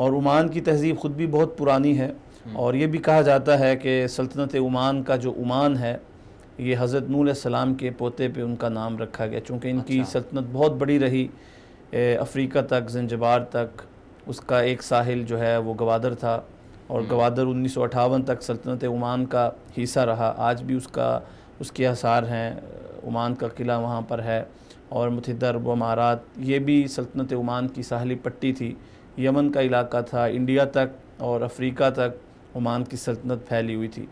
اور عمان کی تہذیب خود بھی بہت پرانی ہے اور یہ بھی کہا جاتا ہے کہ سلطنت عمان کا جو عمان ہے یہ حضرت علیہ السلام کے پوتے پہ ان کا نام رکھا گیا چونکہ ان کی اچھا۔ سلطنت بہت بڑی رہی افریقہ تک زنجبار تک اس کا ایک ساحل جو ہے وہ گوادر تھا اور گوادر انیس سو اٹھاون تک سلطنت عمان کا حصہ رہا آج بھی اس کا اس کے احسار ہیں عمان کا قلعہ وہاں پر ہے اور متحدہ امارات یہ بھی سلطنت عمان کی ساحلی پٹی تھی یمن کا علاقہ تھا انڈیا تک اور افریقہ تک عمان کی سلطنت پھیلی ہوئی تھی